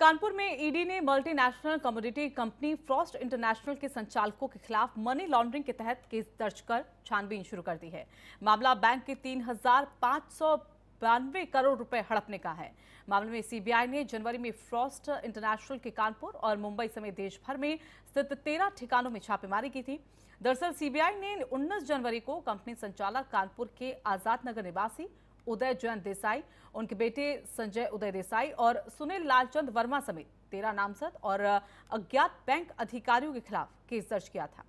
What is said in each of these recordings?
कानपुर में ईडी ने multinational commodity company frost international के संचालकों के खिलाफ मनी लॉन्ड्रिंग के तहत केस दर्ज कर छानबीन शुरू कर दी है मामला बैंक के तीन बानवे करोड़ रुपए हड़पने का है मामले में सीबीआई ने जनवरी में फ्रॉस्ट इंटरनेशनल के कानपुर और मुंबई समेत देश भर में स्थित तेरह ठिकानों में छापेमारी की थी दरअसल सीबीआई ने उन्नीस जनवरी को कंपनी संचालक कानपुर के आजाद नगर निवासी उदय जैन देसाई उनके बेटे संजय उदय देसाई और सुनील लालचंद वर्मा समेत तेरह नामजद और अज्ञात बैंक अधिकारियों के खिलाफ केस दर्ज किया था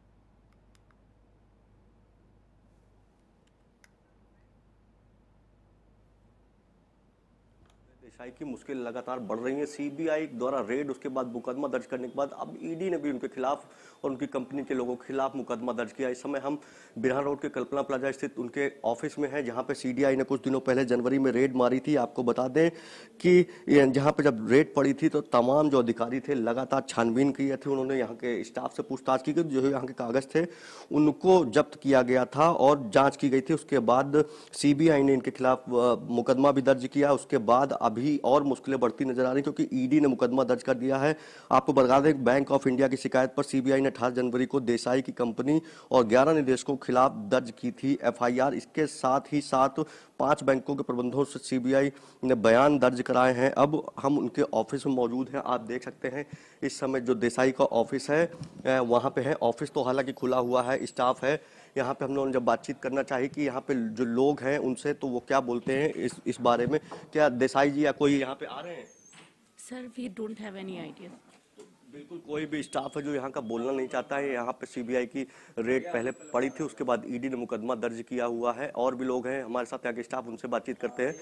एसआई की मुश्किल लगातार बढ़ रही है सीबीआई द्वारा रेड उसके बाद मुकदमा दर्ज करने के बाद अब ईडी ने भी उनके खिलाफ और उनकी कंपनी के लोगों के खिलाफ मुकदमा दर्ज किया इस समय हम बिहार रोड के कल्पना प्लाजा स्थित उनके ऑफिस में हैं जहां पे सीडीआई ने कुछ दिनों पहले जनवरी में रेड मारी थी आपको बता दें कि जहाँ पर जब रेड पड़ी थी तो तमाम जो अधिकारी थे लगातार छानबीन किए थे उन्होंने यहाँ के स्टाफ से पूछताछ की जो यहाँ के कागज थे उनको जब्त किया गया था और जाँच की गई थी उसके बाद सी ने इनके खिलाफ मुकदमा भी दर्ज किया उसके बाद अभी अभी और मुश्किलें बढ़ती नजर आ रही क्योंकि ईडी e ने मुकदमा दर्ज कर दिया है आपको बता दें बैंक ऑफ इंडिया की शिकायत पर सीबीआई ने अठारह जनवरी को देसाई की कंपनी और ग्यारह निदेशकों के खिलाफ दर्ज की थी एफआईआर इसके साथ ही साथ पांच बैंकों के प्रबंधों से सीबीआई ने बयान दर्ज कराए हैं अब हम उनके ऑफिस में मौजूद हैं आप देख सकते हैं इस समय जो देसाई का ऑफिस है वहाँ पे है ऑफिस तो हालांकि खुला हुआ है स्टाफ है यहाँ पे हम लोगों ने जब बातचीत करना चाहिए कि यहाँ पे जो लोग हैं उनसे तो वो क्या बोलते हैं इस इस बारे में क्या देसाई जी या कोई यहाँ पे आ रहे हैं sir we don't have any idea बिल्कुल कोई भी स्टाफ है जो यहाँ का बोलना नहीं चाहता है यहाँ पे सीबीआई की रेट पहले पड़ी थी उसके बाद ईडी e ने मुकदमा दर्ज किया हुआ है और भी लोग हैं हमारे साथ यहाँ के स्टाफ उनसे बातचीत करते हैं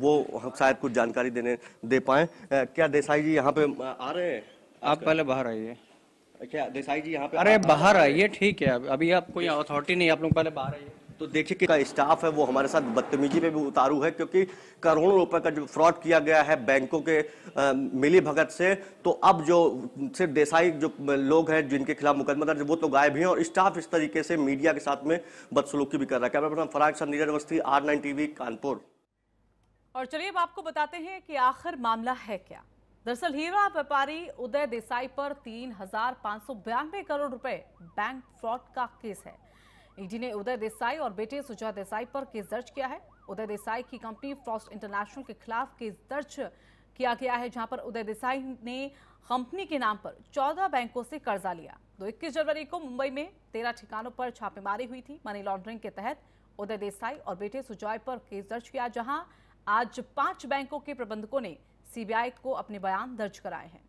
वो हम शायद कुछ जानकारी देने दे पाए क्या देसाई जी यहाँ पे आ रहे हैं आप पहले बाहर आइए क्या अच्छा, देसाई जी यहाँ पे अरे बाहर आइए ठीक है अभी आप कोई अथॉरिटी नहीं आप लोग पहले बाहर आइए तो देखिए कि स्टाफ है वो हमारे साथ बदतमीजी में भी उतारू है क्योंकि करोड़ों रुपए का जो फ्रॉड किया गया है बैंकों के मिली भगत से तो अब जो सिर्फ देसाई जो लोग हैं जिनके खिलाफ मुकदमा दर्ज वो तो गायब हैं और स्टाफ इस तरीके से मीडिया के साथ में बदसलूकी भी कर रहा है camera person Farag Neeraj Awasthi R nine TV Kanpur और चलिए अब आपको बताते हैं कि आखिर मामला है क्या दरअसल हीरा व्यापारी उदय देसाई पर तीन करोड़ रुपए बैंक फ्रॉड का केस है ईडी ने उदय देसाई और बेटे सुजा देसाई पर केस दर्ज किया है उदय देसाई की कंपनी फ्रॉस्ट इंटरनेशनल के खिलाफ केस दर्ज किया गया है जहां पर उदय देसाई ने कंपनी के नाम पर 14 बैंकों से कर्जा लिया तो 21 जनवरी को मुंबई में तेरह ठिकानों पर छापेमारी हुई थी मनी लॉन्ड्रिंग के तहत उदय देसाई और बेटे सुजॉय पर केस दर्ज किया जहां आज पांच बैंकों के प्रबंधकों ने सीबीआई को अपने बयान दर्ज कराए हैं